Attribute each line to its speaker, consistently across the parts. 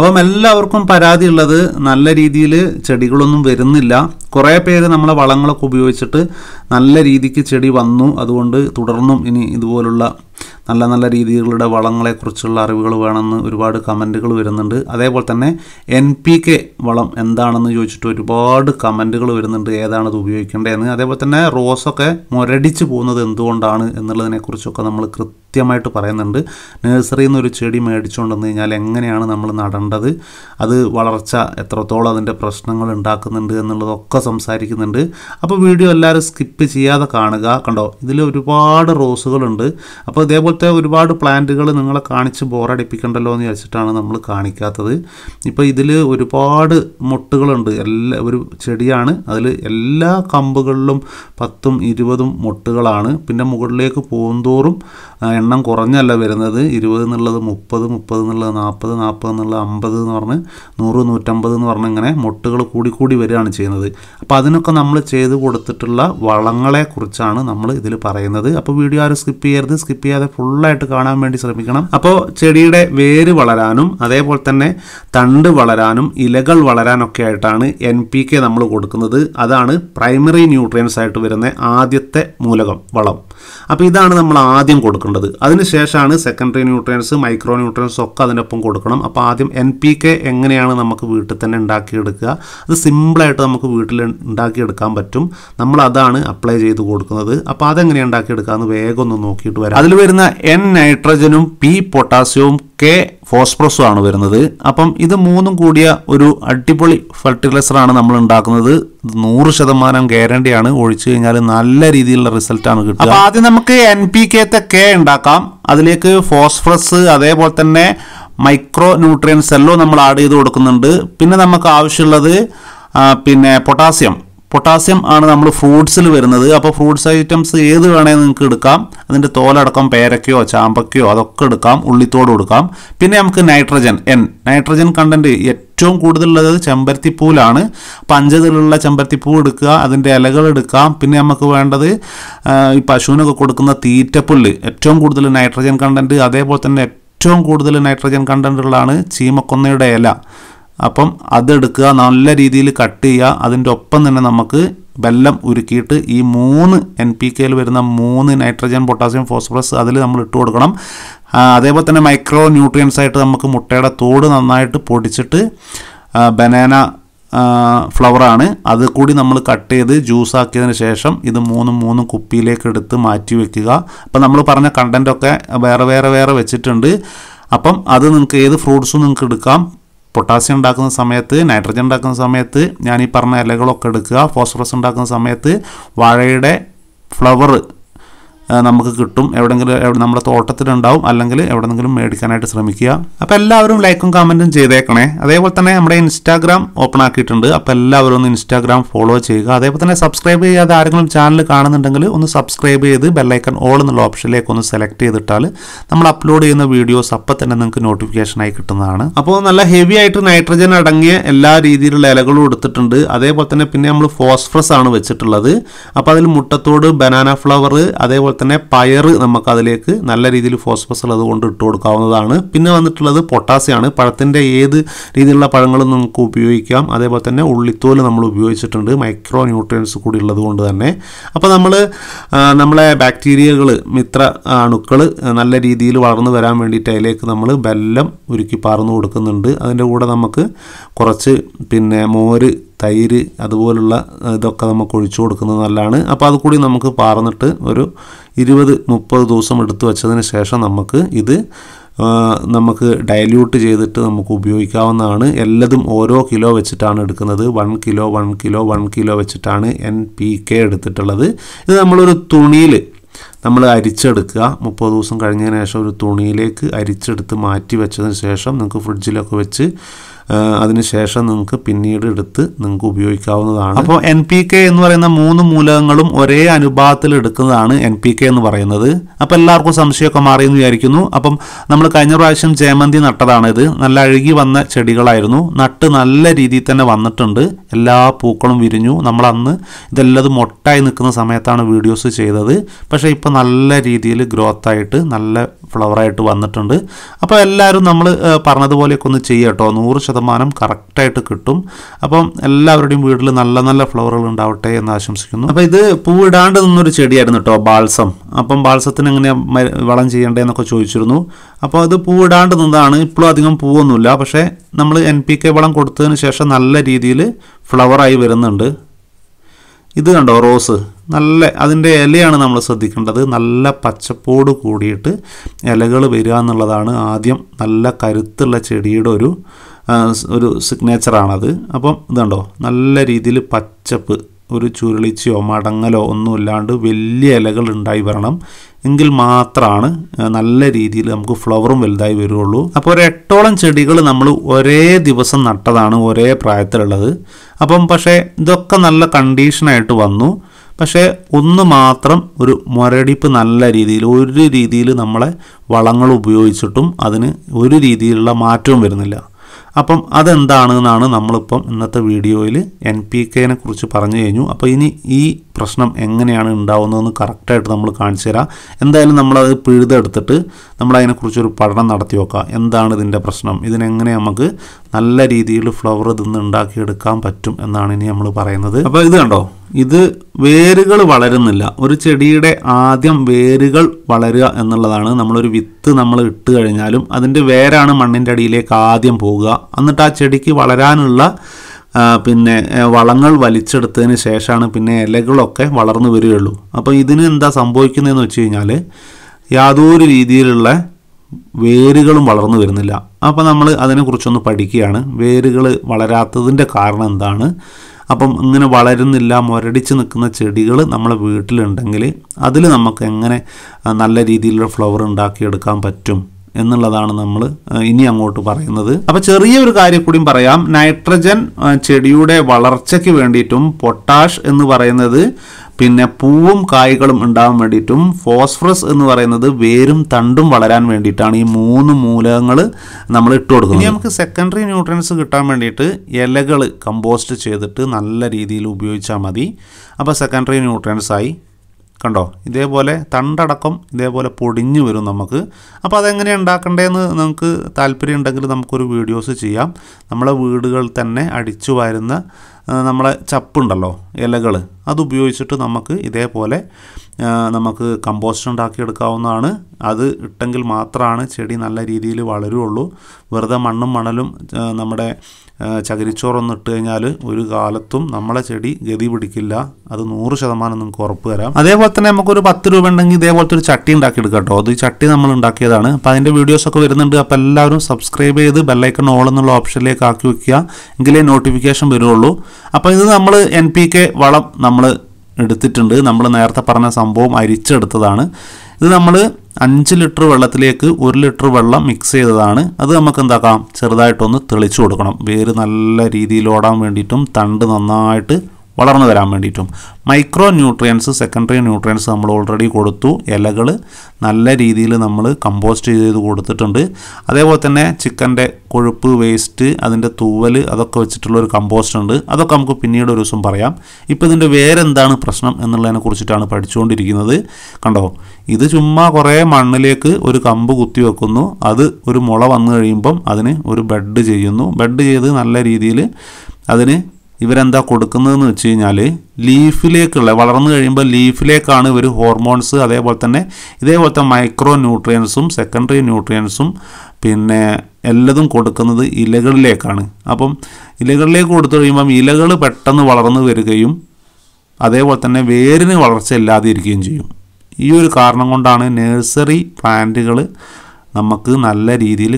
Speaker 1: അപ്പം എല്ലാവർക്കും പരാതി ഉള്ളത് നല്ല രീതിയിൽ ചെടികളൊന്നും വരുന്നില്ല കുറേ പേര് നമ്മളെ വളങ്ങളൊക്കെ ഉപയോഗിച്ചിട്ട് നല്ല രീതിക്ക് ചെടി വന്നു അതുകൊണ്ട് തുടർന്നും ഇനി ഇതുപോലുള്ള നല്ല നല്ല രീതികളുടെ വളങ്ങളെക്കുറിച്ചുള്ള അറിവുകൾ വേണമെന്ന് ഒരുപാട് കമൻറ്റുകൾ വരുന്നുണ്ട് അതേപോലെ തന്നെ എൻ പി കെ വളം എന്താണെന്ന് ചോദിച്ചിട്ട് ഒരുപാട് കമൻറ്റുകൾ വരുന്നുണ്ട് ഏതാണത് ഉപയോഗിക്കേണ്ടതെന്ന് അതേപോലെ തന്നെ റോസൊക്കെ മുരടിച്ച് പോകുന്നത് എന്തുകൊണ്ടാണ് എന്നുള്ളതിനെക്കുറിച്ചൊക്കെ നമ്മൾ കൃത്യം കൃത്യമായിട്ട് പറയുന്നുണ്ട് നഴ്സറിയിൽ ഒരു ചെടി മേടിച്ചുകൊണ്ട് വന്നു കഴിഞ്ഞാൽ എങ്ങനെയാണ് നമ്മൾ നടേണ്ടത് അത് വളർച്ച എത്രത്തോളം അതിൻ്റെ പ്രശ്നങ്ങൾ ഉണ്ടാക്കുന്നുണ്ട് എന്നുള്ളതൊക്കെ സംസാരിക്കുന്നുണ്ട് അപ്പോൾ വീഡിയോ എല്ലാവരും സ്കിപ്പ് ചെയ്യാതെ കാണുക കണ്ടോ ഇതിൽ ഒരുപാട് റോസുകളുണ്ട് അപ്പോൾ ഇതേപോലത്തെ ഒരുപാട് പ്ലാന്റുകൾ നിങ്ങളെ കാണിച്ച് ബോറടിപ്പിക്കണ്ടല്ലോ എന്ന് വിചാരിച്ചിട്ടാണ് നമ്മൾ കാണിക്കാത്തത് ഇപ്പോൾ ഇതിൽ ഒരുപാട് മുട്ടുകളുണ്ട് എല്ലാ ഒരു ചെടിയാണ് അതിൽ എല്ലാ കമ്പുകളിലും പത്തും ഇരുപതും മുട്ടുകളാണ് പിന്നെ മുകളിലേക്ക് പോകുന്തോറും എണ്ണം കുറഞ്ഞല്ല വരുന്നത് ഇരുപത് എന്നുള്ളത് മുപ്പത് മുപ്പത് എന്നുള്ളത് നാൽപ്പത് നാൽപ്പത് എന്നുള്ളത് അമ്പത് എന്ന് പറഞ്ഞ് നൂറ് നൂറ്റമ്പത് എന്ന് പറഞ്ഞ് ഇങ്ങനെ മുട്ടുകൾ കൂടിക്കൂടി വരികയാണ് ചെയ്യുന്നത് അപ്പോൾ അതിനൊക്കെ നമ്മൾ ചെയ്ത് കൊടുത്തിട്ടുള്ള വളങ്ങളെക്കുറിച്ചാണ് നമ്മൾ ഇതിൽ പറയുന്നത് അപ്പോൾ വീഡിയോ ആരും സ്കിപ്പ് ചെയ്യരുത് സ്കിപ്പ് ചെയ്യാതെ ഫുള്ളായിട്ട് കാണാൻ വേണ്ടി ശ്രമിക്കണം അപ്പോൾ ചെടിയുടെ വേര് വളരാനും അതേപോലെ തന്നെ തണ്ട് വളരാനും ഇലകൾ വളരാനൊക്കെ ആയിട്ടാണ് എൻ പി കെ നമ്മൾ കൊടുക്കുന്നത് അതാണ് പ്രൈമറി ന്യൂട്രിയൻസ് ആയിട്ട് വരുന്ന ആദ്യത്തെ മൂലകം വളം അപ്പോൾ ഇതാണ് നമ്മൾ ആദ്യം കൊടുക്കേണ്ടത് അതിനുശേഷമാണ് സെക്കൻഡറി ന്യൂട്രിയൻസ് മൈക്രോ ന്യൂട്രിയൻസ് ഒക്കെ അതിനൊപ്പം കൊടുക്കണം അപ്പോൾ ആദ്യം എൻ പി കെ എങ്ങനെയാണ് നമുക്ക് വീട്ടിൽ തന്നെ ഉണ്ടാക്കിയെടുക്കുക അത് സിമ്പിളായിട്ട് നമുക്ക് വീട്ടിൽ ഉണ്ടാക്കിയെടുക്കാൻ പറ്റും നമ്മൾ അതാണ് അപ്ലൈ ചെയ്ത് കൊടുക്കുന്നത് അപ്പോൾ അതെങ്ങനെ ഉണ്ടാക്കിയെടുക്കുക എന്ന് വേഗം ഒന്ന് നോക്കിയിട്ട് വരാം അതിൽ വരുന്ന എൻ നൈട്രജനും പി പൊട്ടാസ്യവും കെ ഫോസ്പ്രസും ആണ് വരുന്നത് അപ്പം ഇത് മൂന്നും കൂടിയ ഒരു അടിപൊളി ഫെർട്ടിലൈസറാണ് നമ്മൾ ഉണ്ടാക്കുന്നത് നൂറ് ശതമാനം ഗ്യാരണ്ടിയാണ് ഒഴിച്ചു കഴിഞ്ഞാൽ നല്ല രീതിയിലുള്ള റിസൾട്ടാണ് കിട്ടുക അപ്പോൾ ആദ്യം നമുക്ക് എൻ പി കെ തൊക്കെ ഉണ്ടാക്കാം അതിലേക്ക് ഫോസ്ഫറസ് അതേപോലെ തന്നെ മൈക്രോ ന്യൂട്രിയൻസ് എല്ലാം നമ്മൾ ആഡ് ചെയ്ത് കൊടുക്കുന്നുണ്ട് പിന്നെ നമുക്ക് ആവശ്യമുള്ളത് പിന്നെ പൊട്ടാസ്യം പൊട്ടാസ്യം ആണ് നമ്മൾ ഫ്രൂട്ട്സിൽ വരുന്നത് അപ്പോൾ ഫ്രൂട്ട്സ് ഐറ്റംസ് ഏത് വേണമെങ്കിൽ നിങ്ങൾക്ക് എടുക്കാം അതിൻ്റെ തോലടക്കം പേരക്കയോ ചാമ്പക്കയോ അതൊക്കെ എടുക്കാം ഉള്ളിത്തോട് കൊടുക്കാം പിന്നെ നമുക്ക് നൈട്രജൻ എൻ നൈട്രജൻ കണ്ടൻറ്റ് ഏറ്റവും കൂടുതലുള്ളത് ചെമ്പരത്തിപ്പൂവിലാണ് പഞ്ചതിലുള്ള ചെമ്പരത്തിപ്പൂ എടുക്കുക അതിൻ്റെ ഇലകൾ എടുക്കാം പിന്നെ നമുക്ക് വേണ്ടത് ഈ പശുവിനൊക്കെ കൊടുക്കുന്ന തീറ്റപ്പുല്ല് ഏറ്റവും കൂടുതൽ നൈട്രജൻ കണ്ടൻറ്റ് അതേപോലെ തന്നെ ഏറ്റവും കൂടുതൽ നൈട്രജൻ കണ്ടൻറ്റ് ഉള്ളതാണ് ചീമക്കൊന്നയുടെ ഇല അപ്പം അതെടുക്കുക നല്ല രീതിയിൽ കട്ട് ചെയ്യുക അതിൻ്റെ ഒപ്പം തന്നെ നമുക്ക് വെല്ലം ഉരുക്കിയിട്ട് ഈ മൂന്ന് എൻ പി കെയിൽ വരുന്ന മൂന്ന് നൈട്രജൻ പൊട്ടാസ്യം ഫോസ്ഫറസ് അതിൽ നമ്മൾ ഇട്ട് കൊടുക്കണം അതേപോലെ തന്നെ മൈക്രോ ന്യൂട്രിയൻസ് ആയിട്ട് നമുക്ക് മുട്ടയുടെ തോട് നന്നായിട്ട് പൊടിച്ചിട്ട് ബനാന ഫ്ലവറാണ് അത് കൂടി നമ്മൾ കട്ട് ചെയ്ത് ജ്യൂസ് ആക്കിയതിന് ശേഷം ഇത് മൂന്നും മൂന്നും കുപ്പിയിലേക്ക് എടുത്ത് മാറ്റി വെക്കുക അപ്പം നമ്മൾ പറഞ്ഞ കണ്ടൻറ്റൊക്കെ വേറെ വേറെ വേറെ വെച്ചിട്ടുണ്ട് അപ്പം അത് നിങ്ങൾക്ക് ഏത് ഫ്രൂട്ട്സും നിങ്ങൾക്ക് എടുക്കാം പൊട്ടാസ്യം ഉണ്ടാക്കുന്ന സമയത്ത് നൈട്രജൻ ഉണ്ടാക്കുന്ന സമയത്ത് ഞാൻ ഈ പറഞ്ഞ ഇലകളൊക്കെ എടുക്കുക ഫോസ്ഫറസ് ഉണ്ടാക്കുന്ന സമയത്ത് വാഴയുടെ ഫ്ലവർ നമുക്ക് കിട്ടും എവിടെയെങ്കിലും നമ്മുടെ തോട്ടത്തിലുണ്ടാവും അല്ലെങ്കിൽ എവിടെന്നെങ്കിലും മേടിക്കാനായിട്ട് ശ്രമിക്കുക അപ്പോൾ എല്ലാവരും ലൈക്കും കമൻറ്റും ചെയ്തേക്കണേ അതേപോലെ തന്നെ നമ്മുടെ ഇൻസ്റ്റാഗ്രാം ഓപ്പൺ ആക്കിയിട്ടുണ്ട് അപ്പോൾ എല്ലാവരും ഒന്ന് ഇൻസ്റ്റാഗ്രാം ഫോളോ ചെയ്യുക അതേപോലെ തന്നെ സബ്സ്ക്രൈബ് ചെയ്യാതെ ആരെങ്കിലും ചാനൽ കാണുന്നുണ്ടെങ്കിൽ ഒന്ന് സബ്സ്ക്രൈബ് ചെയ്ത് ബെല്ലൈക്കൺ ഓൾ എന്നുള്ള ഓപ്ഷനിലേക്ക് ഒന്ന് സെലക്ട് ചെയ്തിട്ടാൽ നമ്മൾ അപ്ലോഡ് ചെയ്യുന്ന വീഡിയോസ് അപ്പം തന്നെ നിങ്ങൾക്ക് നോട്ടിഫിക്കേഷനായി കിട്ടുന്നതാണ് അപ്പോൾ നല്ല ഹെവി ആയിട്ട് നൈട്രജൻ അടങ്ങിയ എല്ലാ രീതിയിലുള്ള ഇലകളും എടുത്തിട്ടുണ്ട് അതേപോലെ തന്നെ പിന്നെ നമ്മൾ ഫോസ്ഫറസ് ആണ് വെച്ചിട്ടുള്ളത് അപ്പോൾ അതിൽ മുട്ടത്തോട് ബനാന ഫ്ലവർ അതേപോലെ തന്നെ പയർ നമുക്ക് അതിലേക്ക് നല്ല രീതിയിൽ ഫോസ്ഫസ് ഉള്ളതുകൊണ്ട് ഇട്ട് കൊടുക്കാവുന്നതാണ് പിന്നെ വന്നിട്ടുള്ളത് പൊട്ടാസ്യമാണ് പഴത്തിൻ്റെ ഏത് രീതിയിലുള്ള പഴങ്ങളും നമുക്ക് ഉപയോഗിക്കാം അതേപോലെ തന്നെ ഉള്ളിത്തോല് നമ്മൾ ഉപയോഗിച്ചിട്ടുണ്ട് മൈക്രോ ന്യൂട്രിയൻസ് കൂടി കൊണ്ട് തന്നെ അപ്പോൾ നമ്മൾ നമ്മളെ ബാക്ടീരിയകൾ മിത്ര അണുക്കൾ നല്ല രീതിയിൽ വളർന്നു വരാൻ വേണ്ടിയിട്ട് അതിലേക്ക് നമ്മൾ ബെല്ലം ഉരുക്കി പാർന്നു കൊടുക്കുന്നുണ്ട് അതിൻ്റെ കൂടെ നമുക്ക് കുറച്ച് പിന്നെ മോര് തൈര് അതുപോലുള്ള ഇതൊക്കെ നമുക്ക് ഒഴിച്ചു കൊടുക്കുന്നത് നല്ലതാണ് അപ്പോൾ അത് കൂടി നമുക്ക് പാർന്നിട്ട് ഒരു ഇരുപത് മുപ്പത് ദിവസം എടുത്തു വച്ചതിന് ശേഷം നമുക്ക് ഇത് നമുക്ക് ഡയല്യൂട്ട് ചെയ്തിട്ട് നമുക്ക് ഉപയോഗിക്കാവുന്നതാണ് എല്ലതും ഓരോ കിലോ വെച്ചിട്ടാണ് എടുക്കുന്നത് one kilo one kilo one kilo വെച്ചിട്ടാണ് എൻ പി കെ എടുത്തിട്ടുള്ളത് ഇത് നമ്മളൊരു തുണിയിൽ നമ്മൾ അരിച്ചെടുക്കുക മുപ്പത് ദിവസം കഴിഞ്ഞതിന് ശേഷം ഒരു തുണിയിലേക്ക് അരിച്ചെടുത്ത് മാറ്റി വെച്ചതിന് ശേഷം നിങ്ങൾക്ക് ഫ്രിഡ്ജിലൊക്കെ വെച്ച് അതിനുശേഷം നിങ്ങൾക്ക് പിന്നീട് എടുത്ത് നിങ്ങൾക്ക് ഉപയോഗിക്കാവുന്നതാണ് അപ്പോൾ എൻ പി കെ എന്ന് പറയുന്ന മൂന്ന് മൂലകങ്ങളും ഒരേ അനുപാതത്തിൽ എടുക്കുന്നതാണ് എൻ പി കെ എന്ന് പറയുന്നത് അപ്പോൾ എല്ലാവർക്കും സംശയമൊക്കെ മാറിയെന്ന് വിചാരിക്കുന്നു അപ്പം നമ്മൾ കഴിഞ്ഞ പ്രാവശ്യം ജേമന്തി നട്ടതാണിത് നല്ല അഴുകി വന്ന ചെടികളായിരുന്നു നട്ട് നല്ല രീതിയിൽ തന്നെ വന്നിട്ടുണ്ട് എല്ലാ പൂക്കളും വിരിഞ്ഞു നമ്മൾ അന്ന് ഇതെല്ലതും മൊട്ടായി നിൽക്കുന്ന സമയത്താണ് വീഡിയോസ് ചെയ്തത് പക്ഷേ ഇപ്പോൾ നല്ല രീതിയിൽ ഗ്രോത്ത് ആയിട്ട് നല്ല ഫ്ലവറായിട്ട് വന്നിട്ടുണ്ട് അപ്പോൾ എല്ലാവരും നമ്മൾ പറഞ്ഞതുപോലെയൊക്കെ ഒന്ന് ചെയ്യട്ടോ നൂറ് ശതമാനം കറക്റ്റായിട്ട് കിട്ടും അപ്പം എല്ലാവരുടെയും വീട്ടിൽ നല്ല നല്ല ഫ്ലവറുകൾ ഉണ്ടാവട്ടെ എന്ന് ആശംസിക്കുന്നു അപ്പോൾ ഇത് പൂവിടാണ്ട് നിന്നൊരു ചെടിയായിരുന്നു കേട്ടോ ബാൾസം അപ്പം ബാൾസത്തിന് എങ്ങനെയാണ് വളം ചെയ്യേണ്ടതെന്നൊക്കെ ചോദിച്ചിരുന്നു അപ്പോൾ അത് പൂവിടാണ്ട് നിന്നതാണ് ഇപ്പോഴും അധികം പൂവൊന്നുമില്ല പക്ഷേ നമ്മൾ എൻ പി കെ വളം കൊടുത്തതിന് ശേഷം നല്ല രീതിയിൽ ഫ്ലവറായി വരുന്നുണ്ട് ഇത് കണ്ടോ റോസ് നല്ല അതിൻ്റെ ഇലയാണ് നമ്മൾ ശ്രദ്ധിക്കേണ്ടത് നല്ല പച്ചപ്പോട് കൂടിയിട്ട് ഇലകൾ വരിക എന്നുള്ളതാണ് ആദ്യം നല്ല കരുത്തുള്ള ചെടിയുടെ ഒരു ഒരു സിഗ്നേച്ചറാണത് അപ്പം ഇതുണ്ടോ നല്ല രീതിയിൽ പച്ചപ്പ് ഒരു ചുരുളിച്ചയോ മടങ്ങലോ ഒന്നുമില്ലാണ്ട് വലിയ ഇലകൾ ഉണ്ടായി വരണം എങ്കിൽ മാത്രമാണ് നല്ല രീതിയിൽ നമുക്ക് ഫ്ലവറും വലുതായി വരുള്ളൂ അപ്പോൾ ഒരു എട്ടോളം ചെടികൾ നമ്മൾ ഒരേ ദിവസം നട്ടതാണ് ഒരേ പ്രായത്തിലുള്ളത് അപ്പം പക്ഷേ ഇതൊക്കെ നല്ല കണ്ടീഷനായിട്ട് വന്നു പക്ഷേ ഒന്ന് മാത്രം ഒരു മുരടിപ്പ് നല്ല രീതിയിൽ ഒരു രീതിയിൽ നമ്മളെ വളങ്ങൾ ഉപയോഗിച്ചിട്ടും അതിന് ഒരു രീതിയിലുള്ള മാറ്റവും വരുന്നില്ല അപ്പം അതെന്താണ് എന്നാണ് നമ്മളിപ്പം ഇന്നത്തെ വീഡിയോയിൽ എൻ പി കെനെ കുറിച്ച് പറഞ്ഞു കഴിഞ്ഞു അപ്പോൾ ഇനി ഈ പ്രശ്നം എങ്ങനെയാണ് ഉണ്ടാവുന്നതെന്ന് കറക്റ്റായിട്ട് നമ്മൾ കാണിച്ചു തരാം എന്തായാലും നമ്മളത് പിഴുതെടുത്തിട്ട് നമ്മളതിനെക്കുറിച്ചൊരു പഠനം നടത്തി നോക്കുക എന്താണ് ഇതിൻ്റെ പ്രശ്നം ഇതിനെങ്ങനെ നമുക്ക് നല്ല രീതിയിൽ ഫ്ലവർ ഇതിന്ന് ഉണ്ടാക്കിയെടുക്കാൻ പറ്റും എന്നാണ് ഇനി നമ്മൾ പറയുന്നത് അപ്പോൾ ഇത് കണ്ടോ ഇത് വേരുകൾ വളരുന്നില്ല ഒരു ചെടിയുടെ ആദ്യം വേരുകൾ വളരുക എന്നുള്ളതാണ് നമ്മളൊരു വിത്ത് നമ്മൾ ഇട്ട് കഴിഞ്ഞാലും അതിൻ്റെ വേരാണ് മണ്ണിൻ്റെ അടിയിലേക്ക് ആദ്യം പോവുക എന്നിട്ട് ആ ചെടിക്ക് വളരാനുള്ള പിന്നെ വളങ്ങൾ വലിച്ചെടുത്തതിന് ശേഷമാണ് പിന്നെ ഇലകളൊക്കെ വളർന്നു വരികയുള്ളൂ അപ്പോൾ ഇതിന് എന്താ സംഭവിക്കുന്നതെന്ന് വെച്ച് കഴിഞ്ഞാൽ യാതൊരു രീതിയിലുള്ള വേരുകളും വളർന്നു വരുന്നില്ല അപ്പോൾ നമ്മൾ അതിനെക്കുറിച്ചൊന്ന് പഠിക്കുകയാണ് വേരുകൾ വളരാത്തതിൻ്റെ കാരണം എന്താണ് അപ്പം ഇങ്ങനെ വളരുന്നില്ല മുരടിച്ച് നിൽക്കുന്ന ചെടികൾ നമ്മളെ വീട്ടിലുണ്ടെങ്കിൽ അതിൽ നമുക്ക് എങ്ങനെ നല്ല രീതിയിലുള്ള ഫ്ലവർ ഉണ്ടാക്കിയെടുക്കാൻ പറ്റും എന്നുള്ളതാണ് നമ്മൾ ഇനി അങ്ങോട്ട് പറയുന്നത് അപ്പോൾ ചെറിയൊരു കാര്യം കൂടിയും പറയാം നൈട്രജൻ ചെടിയുടെ വളർച്ചയ്ക്ക് വേണ്ടിയിട്ടും പൊട്ടാഷ് എന്ന് പറയുന്നത് പിന്നെ പൂവും കായ്കളും ഉണ്ടാകാൻ വേണ്ടിയിട്ടും ഫോസ്ഫറസ് എന്ന് പറയുന്നത് വേരും തണ്ടും വളരാൻ വേണ്ടിയിട്ടാണ് ഈ മൂന്ന് മൂലകങ്ങൾ നമ്മൾ ഇട്ട് കൊടുക്കുന്നത് ഇനി നമുക്ക് സെക്കൻഡറി ന്യൂട്രൻസ് കിട്ടാൻ വേണ്ടിയിട്ട് ഇലകൾ കമ്പോസ്റ്റ് ചെയ്തിട്ട് നല്ല രീതിയിൽ ഉപയോഗിച്ചാൽ മതി അപ്പോൾ സെക്കൻഡറി ന്യൂട്രൻസ് ആയി കണ്ടോ ഇതേപോലെ തണ്ടടക്കം ഇതേപോലെ പൊടിഞ്ഞു വരും നമുക്ക് അപ്പോൾ അതെങ്ങനെ ഉണ്ടാക്കണ്ടേന്ന് നിങ്ങൾക്ക് താല്പര്യം ഉണ്ടെങ്കിൽ നമുക്കൊരു വീഡിയോസ് ചെയ്യാം നമ്മളെ വീടുകളിൽ തന്നെ അടിച്ചു വരുന്ന നമ്മളെ ചപ്പുണ്ടല്ലോ ഇലകൾ അതുപയോഗിച്ചിട്ട് നമുക്ക് ഇതേപോലെ നമുക്ക് കമ്പോസ്റ്റ് ഉണ്ടാക്കിയെടുക്കാവുന്നതാണ് അത് ഇട്ടെങ്കിൽ മാത്രമാണ് ചെടി നല്ല രീതിയിൽ വളരുകയുള്ളൂ വെറുതെ മണ്ണും മണലും നമ്മുടെ ചകിരിച്ചോറൊന്നിട്ട് കഴിഞ്ഞാൽ ഒരു കാലത്തും നമ്മളെ ചെടി ഗതി പിടിക്കില്ല അത് നൂറ് ശതമാനം നിങ്ങൾക്ക് ഉറപ്പ് തരാം അതേപോലെ തന്നെ നമുക്കൊരു പത്ത് രൂപ ഉണ്ടെങ്കിൽ ഇതേപോലത്തെ ഒരു ചട്ടി ഉണ്ടാക്കി എടുക്കാം കേട്ടോ അത് ചട്ടി നമ്മൾ ഉണ്ടാക്കിയതാണ് അപ്പോൾ അതിൻ്റെ വീഡിയോസൊക്കെ വരുന്നുണ്ട് അപ്പോൾ എല്ലാവരും സബ്സ്ക്രൈബ് ചെയ്ത് ബെല്ലൈക്കൺ ഓൾ എന്നുള്ള ഓപ്ഷനിലേക്ക് ആക്കി വെക്കുക എങ്കിലേ നോട്ടിഫിക്കേഷൻ വരുള്ളൂ അപ്പോൾ ഇത് നമ്മൾ എൻ പി കെ വളം നമ്മൾ എടുത്തിട്ടുണ്ട് നമ്മൾ നേരത്തെ പറഞ്ഞ സംഭവം അരിച്ചെടുത്തതാണ് ഇത് നമ്മൾ അഞ്ച് ലിറ്റർ വെള്ളത്തിലേക്ക് ഒരു ലിറ്റർ വെള്ളം മിക്സ് ചെയ്തതാണ് അത് നമുക്ക് എന്താക്കാം ചെറുതായിട്ടൊന്ന് തെളിച്ചു കൊടുക്കണം വേര് നല്ല രീതിയിൽ ഓടാൻ വേണ്ടിയിട്ടും തണ്ട് നന്നായിട്ട് വളർന്നു വരാൻ വേണ്ടിയിട്ടും മൈക്രോ ന്യൂട്രിയൻസ് സെക്കൻഡറി ന്യൂട്രിയൻസ് നമ്മൾ ഓൾറെഡി കൊടുത്തു ഇലകൾ നല്ല രീതിയിൽ നമ്മൾ കമ്പോസ്റ്റ് ചെയ്ത് കൊടുത്തിട്ടുണ്ട് അതേപോലെ തന്നെ ചിക്കൻ്റെ കൊഴുപ്പ് വേസ്റ്റ് അതിൻ്റെ തൂവൽ അതൊക്കെ വെച്ചിട്ടുള്ള ഒരു കമ്പോസ്റ്റ് ഉണ്ട് അതൊക്കെ നമുക്ക് പിന്നീട് ഒരു ദിവസം പറയാം ഇപ്പോൾ ഇതിൻ്റെ വേരെന്താണ് പ്രശ്നം എന്നുള്ളതിനെ കുറിച്ചിട്ടാണ് പഠിച്ചുകൊണ്ടിരിക്കുന്നത് കണ്ടോ ഇത് ചുമ്മാ കുറേ മണ്ണിലേക്ക് ഒരു കമ്പ് കുത്തി വെക്കുന്നു അത് ഒരു മുള വന്നു കഴിയുമ്പം അതിന് ഒരു ബെഡ് ചെയ്യുന്നു ബെഡ് ചെയ്ത് നല്ല രീതിയിൽ അതിന് ഇവരെന്താ കൊടുക്കുന്നതെന്ന് വെച്ച് കഴിഞ്ഞാൽ ലീഫിലേക്കുള്ള വളർന്നു കഴിയുമ്പോൾ ലീഫിലേക്കാണ് ഇവർ ഹോർമോൺസ് അതേപോലെ തന്നെ ഇതേപോലത്തെ മൈക്രോ ന്യൂട്രിയൻസും സെക്കൻഡറി ന്യൂട്രിയൻസും പിന്നെ എല്ലതും കൊടുക്കുന്നത് ഇലകളിലേക്കാണ് അപ്പം ഇലകളിലേക്ക് കൊടുത്തു കഴിയുമ്പം ഇലകൾ പെട്ടെന്ന് വളർന്നു വരികയും അതേപോലെ തന്നെ വേരിന് വളർച്ച ഇല്ലാതിരിക്കുകയും ചെയ്യും ഈ ഒരു കാരണം കൊണ്ടാണ് നഴ്സറി പ്ലാന്റുകൾ നമുക്ക് നല്ല രീതിയിൽ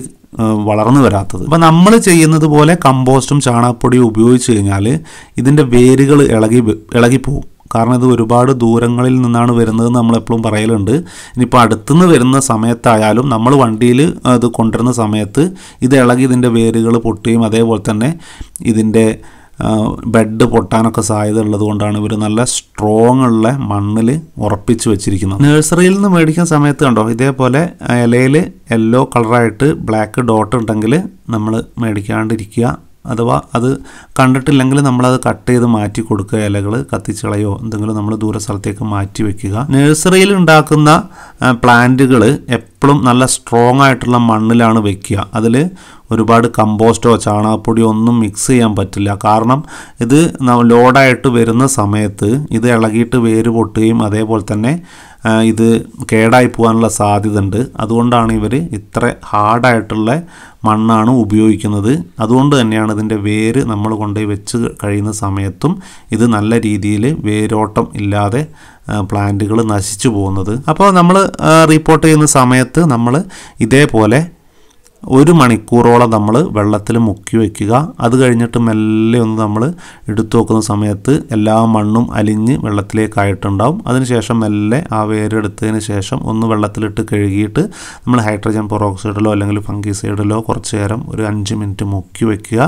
Speaker 1: വളർന്നു വരാത്തത് അപ്പം നമ്മൾ ചെയ്യുന്നത് പോലെ കമ്പോസ്റ്റും ചാണകപ്പൊടിയും ഉപയോഗിച്ച് കഴിഞ്ഞാൽ ഇതിൻ്റെ വേരുകൾ ഇളകി ഇളകിപ്പോവും കാരണം ഇത് ഒരുപാട് ദൂരങ്ങളിൽ നിന്നാണ് വരുന്നത് നമ്മൾ എപ്പോഴും പറയലുണ്ട് ഇനിയിപ്പോൾ അടുത്തുനിന്ന് വരുന്ന സമയത്തായാലും നമ്മൾ വണ്ടിയിൽ അത് കൊണ്ടുവരുന്ന സമയത്ത് ഇത് ഇളകി ഇതിൻ്റെ വേരുകൾ പൊട്ടുകയും അതേപോലെ തന്നെ ഇതിൻ്റെ ബെഡ് പൊട്ടാനൊക്കെ സാധ്യത ഉള്ളത് കൊണ്ടാണ് ഇവർ നല്ല സ്ട്രോങ് ഉള്ള മണ്ണിൽ ഉറപ്പിച്ച് വെച്ചിരിക്കുന്നത് നഴ്സറിയിൽ നിന്ന് മേടിക്കുന്ന സമയത്ത് കണ്ടോ ഇതേപോലെ ഇലയിൽ യെല്ലോ കളറായിട്ട് ബ്ലാക്ക് ഡോട്ട് ഉണ്ടെങ്കിൽ നമ്മൾ മേടിക്കാണ്ടിരിക്കുക അഥവാ അത് കണ്ടിട്ടില്ലെങ്കിൽ നമ്മളത് കട്ട് ചെയ്ത് മാറ്റി കൊടുക്കുക ഇലകൾ കത്തിച്ചളയോ എന്തെങ്കിലും നമ്മൾ ദൂര സ്ഥലത്തേക്ക് മാറ്റി വെക്കുക നഴ്സറിയിൽ ഉണ്ടാക്കുന്ന പ്ലാന്റുകൾ എപ്പോഴും നല്ല സ്ട്രോങ് ആയിട്ടുള്ള മണ്ണിലാണ് വെക്കുക അതിൽ ഒരുപാട് കമ്പോസ്റ്റോ ചാണകപ്പൊടിയോ ഒന്നും മിക്സ് ചെയ്യാൻ പറ്റില്ല കാരണം ഇത് ലോഡായിട്ട് വരുന്ന സമയത്ത് ഇത് ഇളകിയിട്ട് വേര് പൊട്ടുകയും അതേപോലെ തന്നെ ഇത് കേടായി പോകാനുള്ള സാധ്യത ഉണ്ട് അതുകൊണ്ടാണ് ഇവർ ഇത്ര ഹാർഡായിട്ടുള്ള മണ്ണാണ് ഉപയോഗിക്കുന്നത് അതുകൊണ്ട് തന്നെയാണ് ഇതിൻ്റെ വേര് നമ്മൾ കൊണ്ടുപോയി വെച്ച് കഴിയുന്ന സമയത്തും ഇത് നല്ല രീതിയിൽ വേരോട്ടം ഇല്ലാതെ പ്ലാന്റുകൾ നശിച്ചു പോകുന്നത് അപ്പോൾ നമ്മൾ റിപ്പോർട്ട് ചെയ്യുന്ന സമയത്ത് നമ്മൾ ഇതേപോലെ ഒരു മണിക്കൂറോളം നമ്മൾ വെള്ളത്തിൽ മുക്കി വയ്ക്കുക അത് കഴിഞ്ഞിട്ട് മെല്ലെ ഒന്ന് നമ്മൾ എടുത്തു വെക്കുന്ന സമയത്ത് എല്ലാ മണ്ണും അലിഞ്ഞ് വെള്ളത്തിലേക്കായിട്ടുണ്ടാവും അതിനുശേഷം മെല്ലെ ആ വേരെടുത്തതിന് ശേഷം ഒന്ന് വെള്ളത്തിലിട്ട് കഴുകിയിട്ട് നമ്മൾ ഹൈഡ്രജൻ പൊറോക്സൈഡിലോ അല്ലെങ്കിൽ ഫംഗിസൈഡിലോ കുറച്ച് നേരം ഒരു അഞ്ച് മിനിറ്റ് മുക്കി വയ്ക്കുക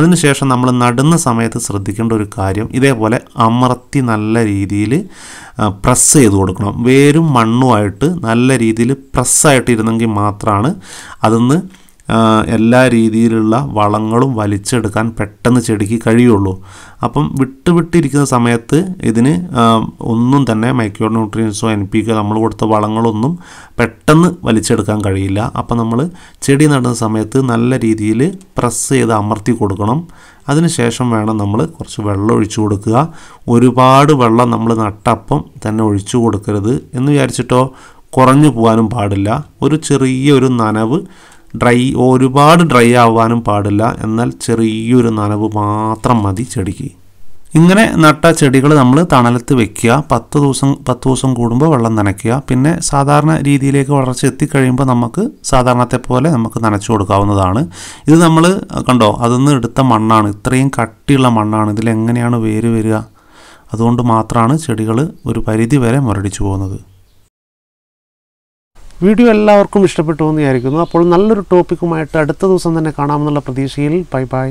Speaker 1: അതിനുശേഷം നമ്മൾ നടുന്ന സമയത്ത് ശ്രദ്ധിക്കേണ്ട ഒരു കാര്യം ഇതേപോലെ അമർത്തി നല്ല രീതിയിൽ പ്രസ് ചെയ്ത് കൊടുക്കണം വേരും മണ്ണുമായിട്ട് നല്ല രീതിയിൽ പ്രസ്സായിട്ടിരുന്നെങ്കിൽ മാത്രമാണ് അതിന്ന് എല്ലാ രീതിയിലുള്ള വളങ്ങളും വലിച്ചെടുക്കാൻ പെട്ടെന്ന് ചെടിക്ക് കഴിയുള്ളൂ അപ്പം വിട്ട് വിട്ടിരിക്കുന്ന സമയത്ത് ഇതിന് ഒന്നും തന്നെ മൈക്രോ ന്യൂട്രിയൻസോ എൻ പി കെ നമ്മൾ കൊടുത്ത വളങ്ങളൊന്നും പെട്ടെന്ന് വലിച്ചെടുക്കാൻ കഴിയില്ല അപ്പം നമ്മൾ ചെടി നടുന്ന സമയത്ത് നല്ല രീതിയിൽ പ്രസ് ചെയ്ത് അമർത്തി കൊടുക്കണം അതിനുശേഷം വേണം നമ്മൾ കുറച്ച് വെള്ളം ഒഴിച്ചു കൊടുക്കുക ഒരുപാട് വെള്ളം നമ്മൾ നട്ടപ്പം തന്നെ ഒഴിച്ചു കൊടുക്കരുത് എന്ന് വിചാരിച്ചിട്ടോ കുറഞ്ഞു പോകാനും പാടില്ല ഒരു ചെറിയൊരു നനവ് ഡ്രൈ ഒരുപാട് ഡ്രൈ ആവാനും പാടില്ല എന്നാൽ ചെറിയൊരു നനവ് മാത്രം മതി ചെടിക്ക് ഇങ്ങനെ നട്ട ചെടികൾ നമ്മൾ തണലത്ത് വെക്കുക പത്ത് ദിവസം പത്ത് ദിവസം കൂടുമ്പോൾ വെള്ളം നനയ്ക്കുക പിന്നെ സാധാരണ രീതിയിലേക്ക് വളർച്ച എത്തിക്കഴിയുമ്പോൾ നമുക്ക് സാധാരണത്തെ പോലെ നമുക്ക് നനച്ചു കൊടുക്കാവുന്നതാണ് ഇത് നമ്മൾ കണ്ടോ അതൊന്ന് എടുത്ത മണ്ണാണ് ഇത്രയും കട്ടിയുള്ള മണ്ണാണ് ഇതിൽ എങ്ങനെയാണ് വേര് വരിക അതുകൊണ്ട് മാത്രമാണ് ചെടികൾ ഒരു പരിധി വരെ മുരടിച്ചു പോകുന്നത് വീഡിയോ എല്ലാവർക്കും ഇഷ്ടപ്പെട്ടു എന്ന് വിചാരിക്കുന്നു അപ്പോൾ നല്ലൊരു ടോപ്പിക്കുമായിട്ട് അടുത്ത ദിവസം തന്നെ കാണാമെന്നുള്ള പ്രതീക്ഷയിൽ ബൈ ബൈ